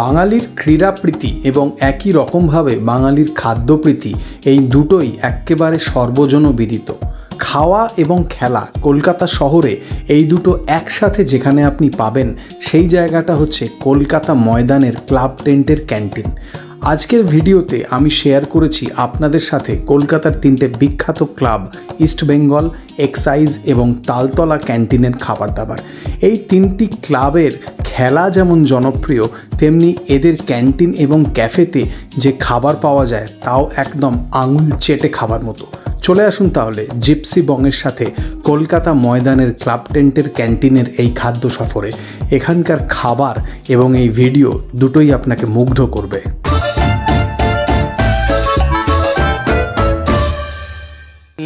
বাঙালির ক্রীড়াপ্রীতি এবং একই রকমভাবে বাঙালির খাদ্যপ্রীতি এই দুটোই একেবারে সর্বজনবিদিত খাওয়া এবং খেলা কলকাতা শহরে এই দুটো একসাথে যেখানে আপনি পাবেন সেই জায়গাটা হচ্ছে কলকাতা ময়দানের ক্লাব টেন্টের ক্যান্টিন আজকের ভিডিওতে আমি শেয়ার করেছি আপনাদের সাথে কলকাতার তিনটে বিখ্যাত ক্লাব ইস্ট বেঙ্গল এক্সাইজ এবং তালতলা ক্যান্টিনের খাবার দাবার এই তিনটি ক্লাবের খেলা যেমন জনপ্রিয় তেমনি এদের ক্যান্টিন এবং ক্যাফেতে যে খাবার পাওয়া যায় তাও একদম আঙুল চেটে খাবার মতো চলে আসুন তাহলে জিপসি বংয়ের সাথে কলকাতা ময়দানের ক্লাব টেন্টের ক্যান্টিনের এই খাদ্য সফরে এখানকার খাবার এবং এই ভিডিও দুটোই আপনাকে মুগ্ধ করবে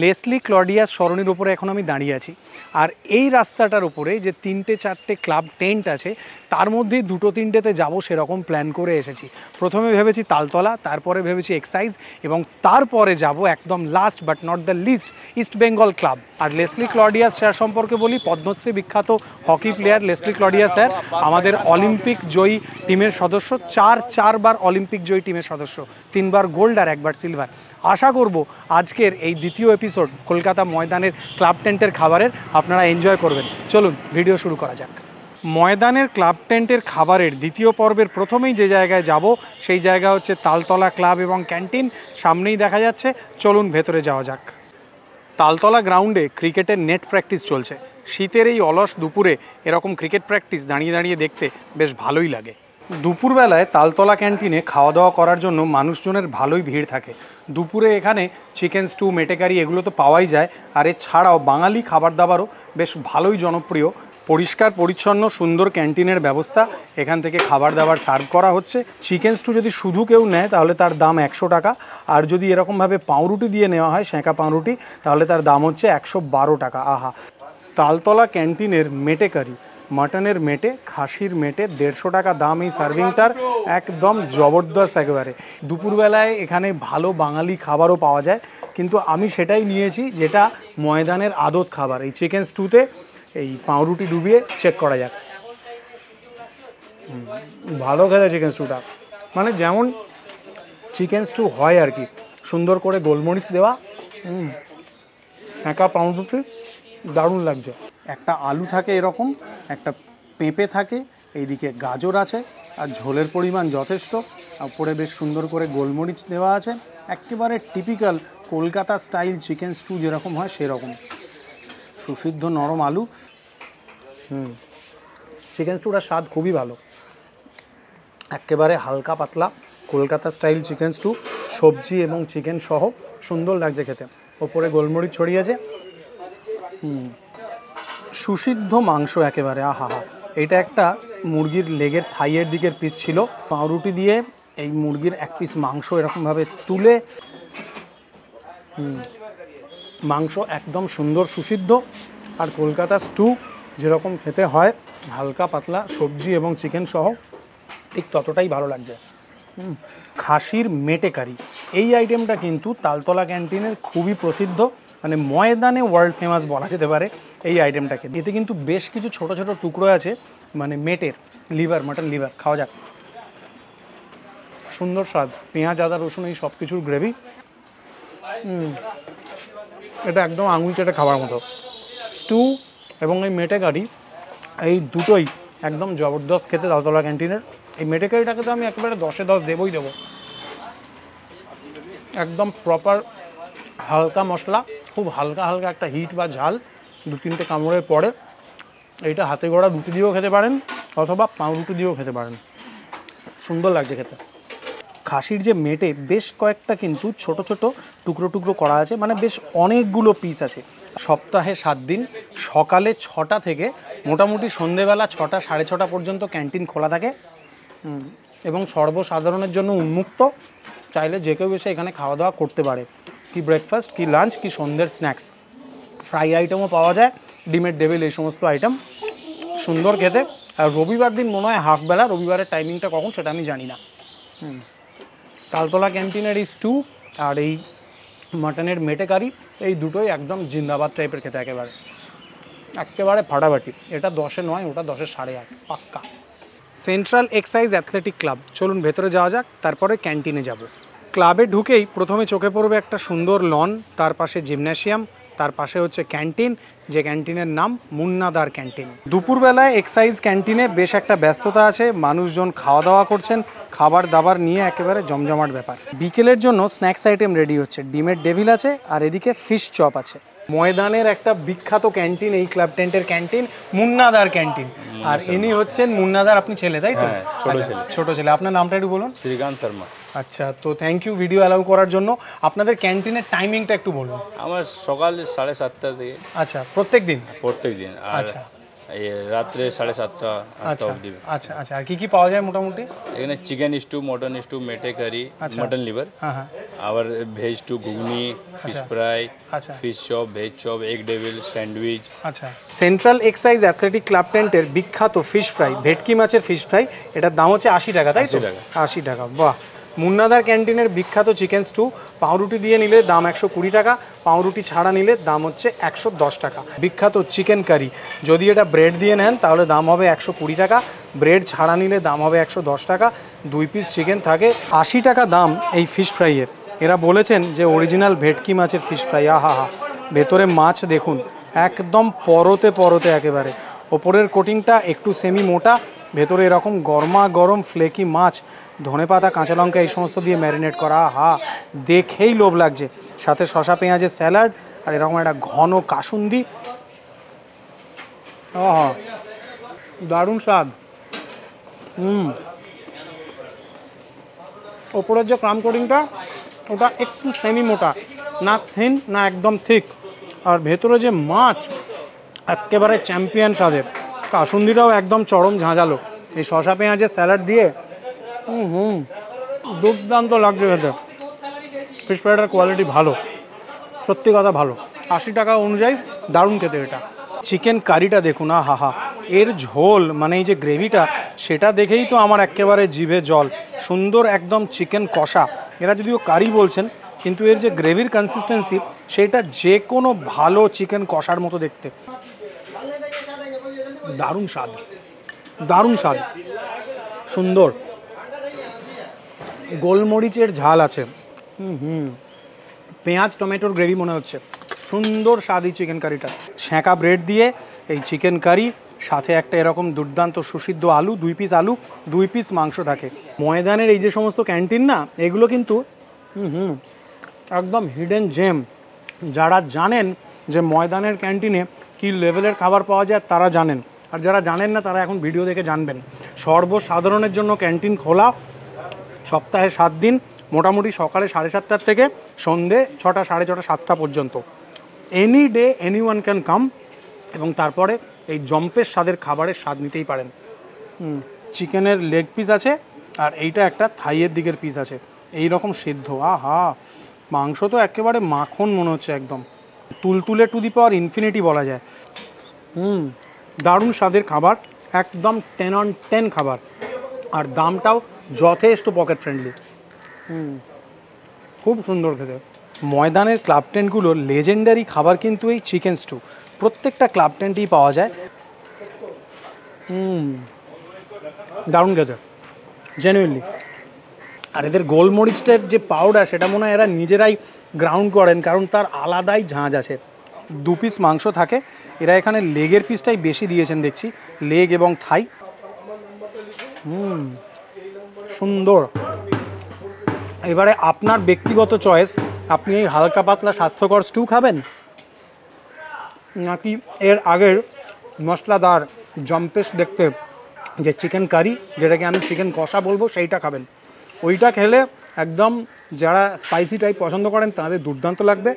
লেসলি ক্লডিয়াস সরণির উপরে এখন আমি দাঁড়িয়ে আছি আর এই রাস্তাটার উপরে যে তিনটে চারটে ক্লাব টেন্ট আছে তার মধ্যে দুটো তিনটেতে যাব সেরকম প্ল্যান করে এসেছি প্রথমে ভেবেছি তালতলা তারপরে ভেবেছি এক্সাইজ এবং তারপরে যাব একদম last but not the least East Bengal club আর লেসলি ক্লডিয়াস স্যার সম্পর্কে বলি পদ্মশ্রী বিখ্যাত hockey player Leslie Claudius sir আমাদের অলিম্পিক জয়ী টিমের সদস্য চার চারবার অলিম্পিক জয়ী টিমের সদস্য তিনবার গোল্ড আর একবার সিলভার আশা করব আজকের এই দ্বিতীয় এপিসোড কলকাতা ময়দানের ক্লাব টেন্টের খাবারের আপনারা এনজয় করবেন চলুন ভিডিও শুরু করা যাক ময়দানের ক্লাব টেন্টের খাবারের দ্বিতীয় পর্বের প্রথমেই যে জায়গায় যাব সেই জায়গা হচ্ছে তালতলা ক্লাব এবং ক্যান্টিন সামনেই দেখা যাচ্ছে চলুন ভেতরে যাওয়া যাক তালতলা গ্রাউন্ডে ক্রিকেটের নেট প্র্যাকটিস চলছে শীতের এই অলস দুপুরে এরকম ক্রিকেট প্র্যাকটিস দাঁড়িয়ে দাঁড়িয়ে দেখতে বেশ ভালোই লাগে দুপুরবেলায় তালতলা ক্যান্টিনে খাওয়া দাওয়া করার জন্য মানুষজনের ভালোই ভিড় থাকে দুপুরে এখানে চিকেন স্টু মেটেকারি এগুলো তো পাওয়াই যায় আর এছাড়াও বাঙালি খাবার দাবারও বেশ ভালোই জনপ্রিয় পরিষ্কার পরিচ্ছন্ন সুন্দর ক্যান্টিনের ব্যবস্থা এখান থেকে খাবার দাবার সার্ভ করা হচ্ছে চিকেন স্টু যদি শুধু কেউ নেয় তাহলে তার দাম একশো টাকা আর যদি এরকমভাবে পাউরুটি দিয়ে নেওয়া হয় সেঁকা পাউরুটি তাহলে তার দাম হচ্ছে একশো টাকা আহা তালতলা ক্যান্টিনের মেটেকারি মাটনের মেটে খাসির মেটে দেড়শো টাকা দাম এই সার্ভিংটার একদম জবরদস্ত একেবারে দুপুরবেলায় এখানে ভালো বাঙালি খাবারও পাওয়া যায় কিন্তু আমি সেটাই নিয়েছি যেটা ময়দানের আদত খাবার এই চিকেন স্টুতে এই পাউরুটি ডুবিয়ে চেক করা যাক ভালো খেতে চিকেন স্টুটা মানে যেমন চিকেন স্টু হয় আর কি সুন্দর করে গোলমরিচ দেওয়া একা পাউরুটি দারুণ লাগছে একটা আলু থাকে এরকম একটা পেঁপে থাকে এইদিকে গাজর আছে আর ঝোলের পরিমাণ যথেষ্ট উপরে বেশ সুন্দর করে গোলমরিচ দেওয়া আছে একেবারে typical Kolkata style chicken stew যেরকম হয় সেরকম সুসিদ্ধ নরম আলু হুম চিকেন স্টুটার স্বাদ খুবই ভালো একেবারে হালকা পাতলা কলকাতা স্টাইল চিকেন স্টু সবজি এবং চিকেন সহ সুন্দর লাগছে খেতে ওপরে গোলমরিচ ছড়িয়েছে হুম সুসিদ্ধ মাংস একেবারে আহা হা এটা একটা মুরগির লেগের থাইয়ের দিকের পিস ছিল পাউরুটি দিয়ে এই মুরগির এক পিস মাংস এরকমভাবে তুলে মাংস একদম সুন্দর সুসিদ্ধ আর কলকাতা স্টু যেরকম খেতে হয় হালকা পাতলা সবজি এবং চিকেন সহ ঠিক ততটাই ভালো লাগছে খাসির মেটে কারি এই আইটেমটা কিন্তু তালতলা ক্যান্টিনের খুবই প্রসিদ্ধ মানে ময়দানে ওয়ার্ল্ড ফেমাস বলা যেতে পারে এই আইটেমটাকে এতে কিন্তু বেশ কিছু ছোট ছোট টুকরো আছে মানে মেটের লিভার মাটন লিভার খাওয়া যাক সুন্দর স্বাদ পেঁয়াজ আদা রসুন এই সব কিছুর গ্রেভি এটা একদম আঙুল চেটে খাবার মতো স্টু এবং এই মেটে গাড়ি এই দুটোই একদম জবরদস্ত খেতে দাওতলা ক্যান্টিনের এই মেটে গাড়িটাকে তো আমি একেবারে দশে দশ দেবই দেব একদম প্রপার হালকা মশলা খুব হালকা হালকা একটা হিট বা ঝাল দু তিনটে কামড়ের পরে এইটা হাতে গড়া রুটি দিয়েও খেতে পারেন অথবা পাউরুটি দিয়েও খেতে পারেন সুন্দর লাগছে খেতে খাসির যে মেটে বেশ কয়েকটা কিন্তু ছোট ছোট টুকরো টুকরো করা আছে মানে বেশ অনেকগুলো পিস আছে সপ্তাহে সাত দিন সকালে ছটা থেকে মোটামুটি সন্ধেবেলা ছটা সাড়ে ছটা পর্যন্ত ক্যান্টিন খোলা থাকে এবং সর্বসাধারণের জন্য উন্মুক্ত চাইলে যে কেউ এসে এখানে খাওয়া দাওয়া করতে পারে কি ব্রেকফাস্ট কি লাঞ্চ কি সন্ধ্যের স্ন্যাক্স ফ্রাই আইটেমও পাওয়া যায় ডিমের ডেভিল এই সমস্ত আইটেম সুন্দর খেতে আর রবিবার দিন মনে হয় হাফবেলা রবিবারের টাইমিংটা কখন সেটা আমি জানি না তালতলা ক্যান্টিনের এই স্টু আর এই মাটনের মেটে কারি এই দুটোই একদম জিন্দাবাদ টাইপের খেতে একেবারে একেবারে ফাটাফাটি এটা দশে নয় ওটা দশে সাড়ে আট পাক্কা সেন্ট্রাল এক্সাইজ অ্যাথলেটিক ক্লাব চলুন ভেতরে যাওয়া যাক তারপরে ক্যান্টিনে যাবো ক্লাবে ঢুকেই প্রথমে চোখে পড়বে একটা সুন্দর লন তার পাশে জিমন্যাসিয়াম তার পাশে হচ্ছে ক্যান্টিন যে ক্যান্টিনের নাম মুন্নাদার ক্যান্টিন দুপুরবেলায় এক্সাইজ ক্যান্টিনে বেশ একটা ব্যস্ততা আছে মানুষজন খাওয়া দাওয়া করছেন খাবার দাবার নিয়ে একেবারে জমজমাট ব্যাপার বিকেলের জন্য স্ন্যাক্স আইটেম রেডি হচ্ছে ডিমের ডেভিল আছে আর এদিকে ফিশ চপ আছে ময়দানের একটা বিখ্যাত ক্যান্টিন এই ক্লাব টেন্টের ক্যান্টিন মুন্নাদার ক্যান্টিন আর ইনি হচ্ছেন মুন্নাদার আপনি ছেলে তাই তো হ্যাঁ, ছোট আচ্ছা, ছেলে ছোট ছেলে আপনার নামটা একটু বলুন শ্রীকান্ত শর্মা আচ্ছা তো থ্যাংক ইউ ভিডিও অ্যালাউ করার জন্য আপনাদের ক্যান্টিনের টাইমিংটা একটু বলুন আমার সকাল সাড়ে সাতটা থেকে আচ্ছা প্রত্যেক দিন প্রত্যেক দিন আচ্ছা রাত্রে সাড়ে সাতটা আটটা আচ্ছা, অবধি আচ্ছা আচ্ছা আর কি কি পাওয়া যায় মোটামুটি এখানে চিকেন স্টু মটন স্টু মেটে কারি মটন লিভার আবার ভেজ টু ঘুগনি fish fry fish chop veg chop egg devil sandwich আচ্ছা সেন্ট্রাল এক্সাইজ অ্যাথলেটিক ক্লাব টেন্টের বিখ্যাত ফিশ ফ্রাই ভেটকি মাছের ফিশ ফ্রাই এটার দাম হচ্ছে আশি টাকা তাই তো আশি টাকা বাহ মুন্নাদার ক্যান্টিনের বিখ্যাত চিকেন স্টু পাউরুটি দিয়ে নিলে দাম একশো কুড়ি টাকা পাউরুটি ছাড়া নিলে দাম হচ্ছে একশো দশ টাকা বিখ্যাত চিকেন কারি যদি এটা ব্রেড দিয়ে নেন তাহলে দাম হবে একশো কুড়ি টাকা ব্রেড ছাড়া নিলে দাম হবে একশো দশ টাকা দুই পিস চিকেন থাকে আশি টাকা দাম এই ফিশ ফ্রাইয়ের এরা বলেছেন যে অরিজিনাল ভেটকি মাছের ফিশ ফ্রাই আহা হা ভেতরে মাছ দেখুন একদম পরতে পরতে একেবারে ওপরের কোটিংটা একটু সেমি মোটা ভেতরে এরকম গরমা গরম ফ্লেকি মাছ ধনে পাতা কাঁচা লঙ্কা এই সমস্ত দিয়ে ম্যারিনেট করা হা দেখেই লোভ লাগছে সাথে শশা পেঁয়াজের স্যালাড আর এরকম একটা ঘন কাসুন্দি ও দারুণ স্বাদ হুম ওপরের যে ক্রাম কোটিংটা ওটা একটু সেমি মোটা না থিন না একদম থিক আর ভেতরে যে মাছ একেবারে চ্যাম্পিয়ন স্বাদের কাসুন্দিটাও একদম চরম ঝাঁঝালো এই শশা পেঁয়াজের স্যালাড দিয়ে হুম দুর্দান্ত লাগছে খেতে ফিশ ফ্রাইটার কোয়ালিটি ভালো সত্যি কথা ভালো আশি টাকা অনুযায়ী দারুণ খেতে এটা চিকেন কারিটা দেখুন হা হা এর ঝোল মানে এই যে গ্রেভিটা সেটা দেখেই তো আমার একেবারে জিভে জল সুন্দর একদম চিকেন কষা এরা যদিও কারি বলছেন কিন্তু এর যে গ্রেভির কনসিস্টেন্সি সেটা যে কোনো ভালো চিকেন কষার মতো দেখতে দারুণ স্বাদ দারুণ স্বাদ সুন্দর গোলমরিচের ঝাল আছে হুম হুম পেঁয়াজ টমেটোর গ্রেভি মনে হচ্ছে সুন্দর এই চিকেন কারিটা ছ্যাঁকা ব্রেড দিয়ে এই চিকেন কারি সাথে একটা এরকম দুর্দান্ত সুসিদ্ধ আলু দুই পিস আলু দুই পিস মাংস থাকে ময়দানের এই যে সমস্ত ক্যান্টিন না এগুলো কিন্তু হুম একদম হিডেন জেম যারা জানেন যে ময়দানের ক্যান্টিনে কি লেভেলের খাবার পাওয়া যায় তারা জানেন আর যারা জানেন না তারা এখন ভিডিও দেখে জানবেন সর্বসাধারণের জন্য ক্যান্টিন খোলা সপ্তাহে সাত দিন মোটামুটি সকালে সাড়ে সাতটার থেকে সন্ধে ছটা সাড়ে ছটা সাতটা পর্যন্ত any day any one can come এবং তারপরে এই জম্পের স্বাদের খাবারের স্বাদ নিতেই পারেন চিকেনের লেগ পিস আছে আর এইটা একটা থাইয়ের দিকের পিস আছে এই রকম সিদ্ধ আহা মাংস তো একেবারে মাখন মনে হচ্ছে একদম তুলতুলে টু দি পাওয়ার ইনফিনিটি বলা যায় হুম দারুণ স্বাদের খাবার একদম টেন অন টেন খাবার আর দামটাও যথেষ্ট পকেট ফ্রেন্ডলি খুব সুন্দর খেতে ময়দানের ক্লাব টেন্টগুলোর লেজেন্ডারি খাবার কিন্তু এই চিকেন স্টু প্রত্যেকটা ক্লাব টেন্টেই পাওয়া যায় দারুণ খেতে জেনুইনলি আর এদের গোলমরিচটার যে পাউডার সেটা মনে হয় এরা নিজেরাই গ্রাউন্ড করেন কারণ তার আলাদাই ঝাঁজ আছে দু পিস মাংস থাকে এরা এখানে লেগের পিসটাই বেশি দিয়েছেন দেখছি লেগ এবং থাই হুম সুন্দর এবারে আপনার ব্যক্তিগত চয়েস আপনি এই হালকা পাতলা স্বাস্থ্যকর স্টু খাবেন নাকি এর আগের মশলাদার জম্পেস দেখতে যে চিকেন কারি যেটাকে আমি চিকেন কষা বলবো সেইটা খাবেন ওইটা খেলে একদম যারা স্পাইসি টাইপ পছন্দ করেন তাদের দুর্দান্ত লাগবে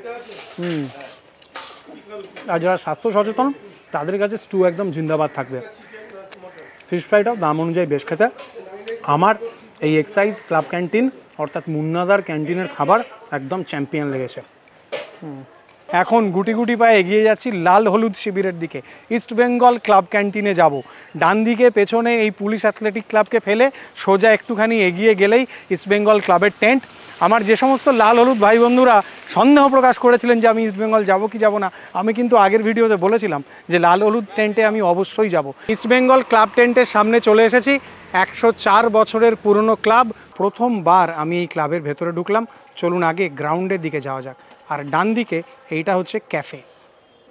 আর যারা স্বাস্থ্য সচেতন তাদের কাছে স্টু একদম জিন্দাবাদ থাকবে ফিশ ফ্রাইটাও দাম অনুযায়ী বেশ খেতে আমার এই এক্সাইজ ক্লাব ক্যান্টিন অর্থাৎ মুন্নাদার ক্যান্টিনের খাবার একদম চ্যাম্পিয়ন লেগেছে এখন গুটি গুটি পায়ে এগিয়ে যাচ্ছি লাল হলুদ শিবিরের দিকে ইস্ট বেঙ্গল ক্লাব ক্যান্টিনে যাব ডান দিকে পেছনে এই পুলিশ অ্যাথলেটিক ক্লাবকে ফেলে সোজা একটুখানি এগিয়ে গেলেই ইস্ট বেঙ্গল ক্লাবের টেন্ট আমার যে সমস্ত লাল হলুদ ভাই বন্ধুরা সন্দেহ প্রকাশ করেছিলেন যে আমি ইস্টবেঙ্গল যাব কি যাব না আমি কিন্তু আগের ভিডিওতে বলেছিলাম যে লাল হলুদ টেন্টে আমি অবশ্যই যাব ইস্টবেঙ্গল ক্লাব টেন্টের সামনে চলে এসেছি একশো বছরের পুরনো ক্লাব প্রথমবার আমি এই ক্লাবের ভেতরে ঢুকলাম চলুন আগে গ্রাউন্ডের দিকে যাওয়া যাক আর ডান দিকে এইটা হচ্ছে ক্যাফে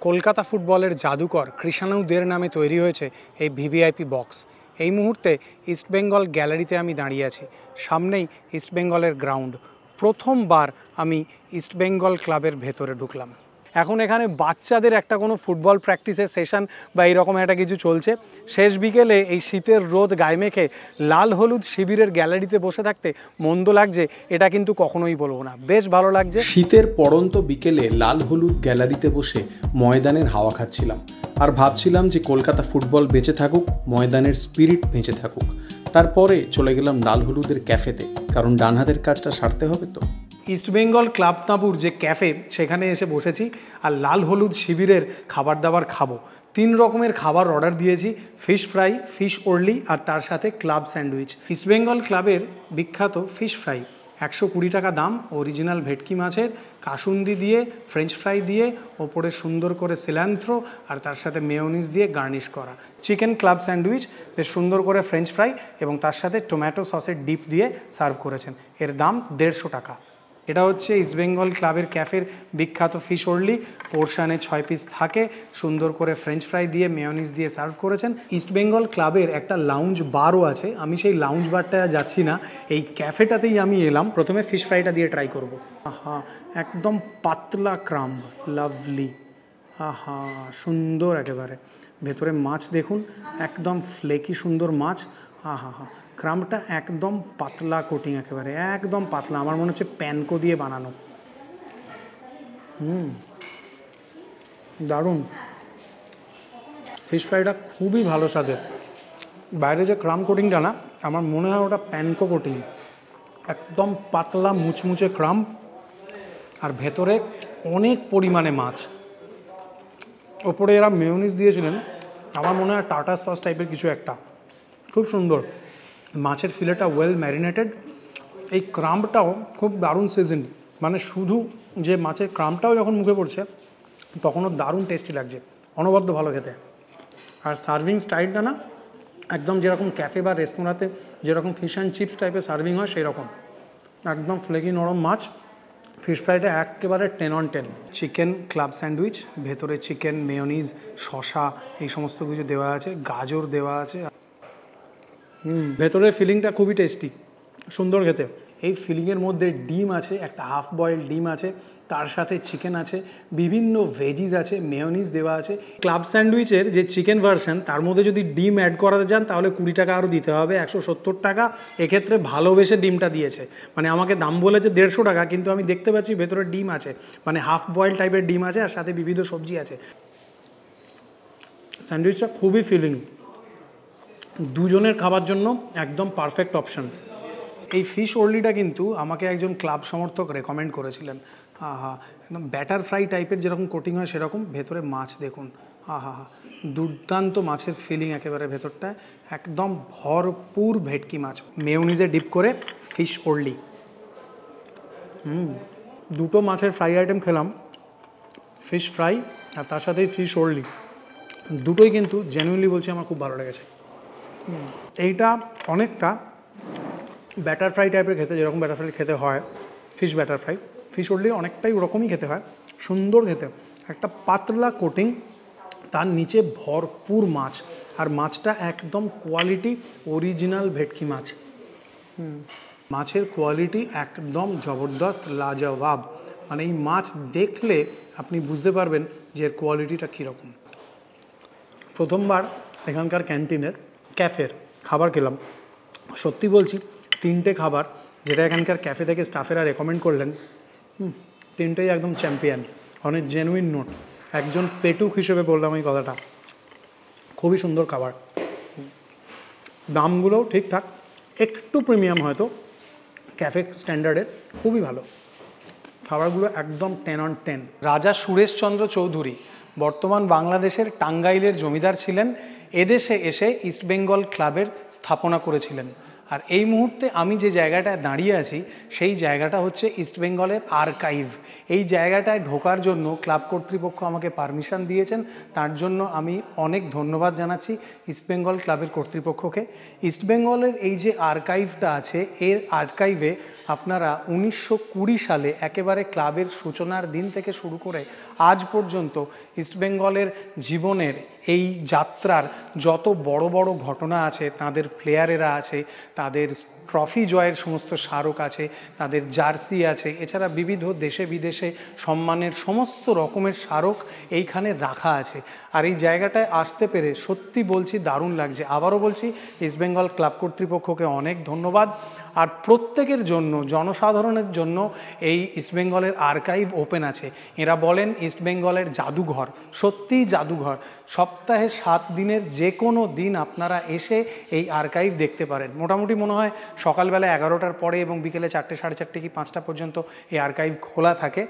কলকাতা ফুটবলের জাদুকর কৃষাণুদের নামে তৈরি হয়েছে এই ভিভিআইপি বক্স এই মুহূর্তে ইস্টবেঙ্গল গ্যালারিতে আমি দাঁড়িয়ে আছি সামনেই ইস্টবেঙ্গলের গ্রাউন্ড প্রথমবার আমি ইস্টবেঙ্গল ক্লাবের ভেতরে ঢুকলাম এখন এখানে বাচ্চাদের একটা কোনো ফুটবল প্র্যাকটিসের সেশন বা এইরকম একটা কিছু চলছে শেষ বিকেলে এই শীতের রোদ গায়ে মেখে লাল হলুদ শিবিরের গ্যালারিতে বসে থাকতে মন্দ লাগছে এটা কিন্তু কখনোই বলবো না বেশ ভালো লাগছে শীতের পরন্ত বিকেলে লাল হলুদ গ্যালারিতে বসে ময়দানের হাওয়া খাচ্ছিলাম আর ভাবছিলাম যে কলকাতা ফুটবল বেঁচে থাকুক ময়দানের স্পিরিট বেঁচে থাকুক তারপরে চলে গেলাম লাল হলুদের ক্যাফেতে কারণ ডান হাতের কাজটা সারতে হবে তো ইস্টবেঙ্গল ক্লাবতাঁবুর যে ক্যাফে সেখানে এসে বসেছি আর লাল হলুদ শিবিরের খাবার দাবার খাবো তিন রকমের খাবার অর্ডার দিয়েছি ফিশ ফ্রাই ফিশ ওরলি আর তার সাথে ক্লাব স্যান্ডউইচ ইস্টবেঙ্গল ক্লাবের বিখ্যাত ফিশ ফ্রাই একশো কুড়ি টাকা দাম অরিজিনাল ভেটকি মাছের কাসুন্দি দিয়ে ফ্রেঞ্চ ফ্রাই দিয়ে ওপরে সুন্দর করে সিলান্থ্র আর তার সাথে মেয়োনিস দিয়ে গার্নিশ করা চিকেন ক্লাব স্যান্ডউইচ বেশ সুন্দর করে ফ্রেঞ্চ ফ্রাই এবং তার সাথে টোম্যাটো সসের ডিপ দিয়ে সার্ভ করেছেন এর দাম দেড়শো টাকা এটা হচ্ছে ইস্টবেঙ্গল ক্লাবের ক্যাফের বিখ্যাত ফিশ অর্লি পোর্শানে ছয় পিস থাকে সুন্দর করে ফ্রেঞ্চ ফ্রাই দিয়ে মেয়নিস দিয়ে সার্ভ করেছেন ইস্টবেঙ্গল ক্লাবের একটা লাউঞ্জ বারও আছে আমি সেই লাউঞ্জ বারটা যাচ্ছি না এই ক্যাফেটাতেই আমি এলাম প্রথমে ফিশ ফ্রাইটা দিয়ে ট্রাই করব আহা একদম পাতলা ক্রাম লাভলি আহা সুন্দর একেবারে ভেতরে মাছ দেখুন একদম ফ্লেকি সুন্দর মাছ আহা হা ক্রামটা একদম পাতলা কোটিং একেবারে একদম পাতলা আমার মনে হচ্ছে প্যানকো দিয়ে বানানো হুম দারুণ ফিশ ফ্রাইটা খুবই ভালো স্বাদের বাইরে যে ক্রাম কোটিংটা না আমার মনে হয় ওটা প্যানকো কোটিং একদম পাতলা মুচমুচে ক্রাম আর ভেতরে অনেক পরিমাণে মাছ ওপরে এরা মেয়নিস দিয়েছিলেন আমার মনে হয় টাটা সস টাইপের কিছু একটা খুব সুন্দর মাছের ফিলেটা ওয়েল ম্যারিনেটেড এই ক্রাম্পটাও খুব দারুণ সিজন মানে শুধু যে মাছের ক্রাম্পটাও যখন মুখে পড়ছে তখনও দারুণ টেস্টি লাগছে অনবদ্য ভালো খেতে আর সার্ভিং স্টাইলটা না একদম যেরকম ক্যাফে বা রেস্তোরাঁতে যেরকম ফিশ অ্যান্ড চিপস টাইপের সার্ভিং হয় সেই রকম একদম ফ্লেকি নরম মাছ ফিশ ফ্রাইটা একেবারে ten on ten chicken club sandwich ভেতরে চিকেন মেয়নিজ শশা এই সমস্ত কিছু দেওয়া আছে গাজর দেওয়া আছে ভেতরের ফিলিংটা খুবই টেস্টি সুন্দর খেতে এই ফিলিংয়ের মধ্যে ডিম আছে একটা হাফ বয়েল ডিম আছে তার সাথে চিকেন আছে বিভিন্ন ভেজিস আছে মেয়নিজ দেওয়া আছে ক্লাব স্যান্ডউইচের যে চিকেন ভার্সন তার মধ্যে যদি ডিম অ্যাড করাতে চান তাহলে কুড়ি টাকা আরও দিতে হবে একশো সত্তর টাকা এক্ষেত্রে ভালোবেসে ডিমটা দিয়েছে মানে আমাকে দাম বলেছে দেড়শো টাকা কিন্তু আমি দেখতে পাচ্ছি ভেতরে ডিম আছে মানে হাফ বয়েল টাইপের ডিম আছে আর সাথে বিবিধ সবজি আছে স্যান্ডউইচটা খুবই ফিলিং দুজনের খাবার জন্য একদম পারফেক্ট অপশন এই ফিশ ওর্লিটা কিন্তু আমাকে একজন ক্লাব সমর্থক রেকমেন্ড করেছিলেন হা হা একদম ব্যাটার ফ্রাই টাইপের যেরকম কোটিং হয় সেরকম ভেতরে মাছ দেখুন হা হা হা দুর্দান্ত মাছের ফিলিং একেবারে ভেতরটায় একদম ভরপুর ভেটকি মাছ মেউনিজে ডিপ করে ফিশ ওর্লি হুম দুটো মাছের ফ্রাই আইটেম খেলাম ফিশ ফ্রাই আর তার সাথেই ফিশ ওর্লি দুটোই কিন্তু জেনুইনলি বলছি আমার খুব ভালো লেগেছে এইটা অনেকটা ব্যাটার ফ্রাই টাইপের খেতে যেরকম ব্যাটার ফ্রাই খেতে হয় fish batter fry fish orly অনেকটাই ওরকমই খেতে হয় সুন্দর খেতে একটা পাতলা কোটিং তার নিচে ভরপুর মাছ আর মাছটা একদম কোয়ালিটি অরিজিনাল ভেটকি মাছ মাছের কোয়ালিটি একদম জবরদস্ত লাজবাব মানে এই মাছ দেখলে আপনি বুঝতে পারবেন যে এর কোয়ালিটিটা কীরকম প্রথমবার এখানকার ক্যান্টিনের ক্যাফের খাবার খেলাম সত্যি বলছি তিনটে খাবার যেটা এখানকার ক্যাফে থেকে স্টাফেরা রেকমেন্ড করলেন তিনটেই একদম চ্যাম্পিয়ন অনেক জেনুইন নোট একজন পেটুক হিসেবে বললাম এই কথাটা খুবই সুন্দর খাবার দামগুলোও ঠিকঠাক একটু প্রিমিয়াম হয়তো ক্যাফে স্ট্যান্ডার্ডের খুবই ভালো খাবারগুলো একদম টেন অন টেন রাজা সুরেশচন্দ্র চৌধুরী বর্তমান বাংলাদেশের টাঙ্গাইলের জমিদার ছিলেন এদেশে এসে ইস্টবেঙ্গল ক্লাবের স্থাপনা করেছিলেন আর এই মুহূর্তে আমি যে জায়গাটায় দাঁড়িয়ে আছি সেই জায়গাটা হচ্ছে ইস্টবেঙ্গলের আর্কাইভ এই জায়গাটায় ঢোকার জন্য ক্লাব কর্তৃপক্ষ আমাকে পারমিশন দিয়েছেন তার জন্য আমি অনেক ধন্যবাদ জানাচ্ছি ইস্টবেঙ্গল ক্লাবের কর্তৃপক্ষকে ইস্টবেঙ্গলের এই যে আর্কাইভটা আছে এর আর্কাইভে আপনারা উনিশশো সালে একেবারে ক্লাবের সূচনার দিন থেকে শুরু করে আজ পর্যন্ত ইস্টবেঙ্গলের জীবনের এই যাত্রার যত বড় বড় ঘটনা আছে তাদের প্লেয়ারেরা আছে তাদের ট্রফি জয়ের সমস্ত স্মারক আছে তাদের জার্সি আছে এছাড়া বিবিধ দেশে বিদেশে সম্মানের সমস্ত রকমের স্মারক এইখানে রাখা আছে আর এই জায়গাটায় আসতে পেরে সত্যি বলছি দারুণ লাগছে আবারও বলছি ইস্ট বেঙ্গল ক্লাব কর্তৃপক্ষকে অনেক ধন্যবাদ আর প্রত্যেকের জন্য জনসাধারণের জন্য এই ইস্টবেঙ্গলের আর্কাইভ ওপেন আছে এরা বলেন ইস্টবেঙ্গলের জাদুঘর সত্যিই জাদুঘর সপ্তাহে সাত দিনের যে কোনো দিন আপনারা এসে এই আর্কাইভ দেখতে পারেন মোটামুটি মনে হয় সকালবেলা এগারোটার পরে এবং বিকেলে চারটে সাড়ে চারটে কি পাঁচটা পর্যন্ত এই আর্কাইভ খোলা থাকে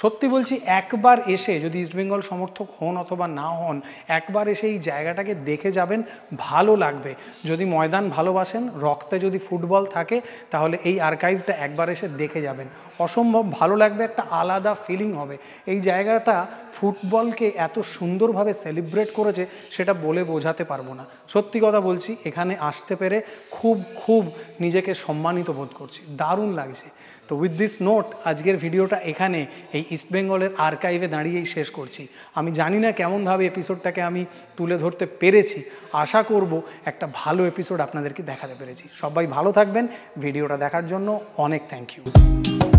সত্যি বলছি একবার এসে যদি ইস্টবেঙ্গল সমর্থক হন অথবা না হন একবার এসে এই জায়গাটাকে দেখে যাবেন ভালো লাগবে যদি ময়দান ভালোবাসেন রক্তে যদি ফুটবল থাকে তাহলে এই আর্কাইভটা একবার এসে দেখে যাবেন অসম্ভব ভালো লাগবে একটা আলাদা ফিলিং হবে এই জায়গাটা ফুটবলকে এত সুন্দরভাবে সেলিব্রেট করেছে সেটা বলে বোঝাতে পারবো না সত্যি কথা বলছি এখানে আসতে পেরে খুব খুব নিজেকে সম্মানিত বোধ করছি দারুণ লাগছে তো উইথ দিস নোট আজকের ভিডিওটা এখানে এই ইস্টবেঙ্গলের আর্কাইভে দাঁড়িয়েই শেষ করছি আমি জানি না কেমনভাবে এপিসোডটাকে আমি তুলে ধরতে পেরেছি আশা করব একটা ভালো এপিসোড আপনাদেরকে দেখাতে পেরেছি সবাই ভালো থাকবেন ভিডিওটা দেখার জন্য অনেক থ্যাংক ইউ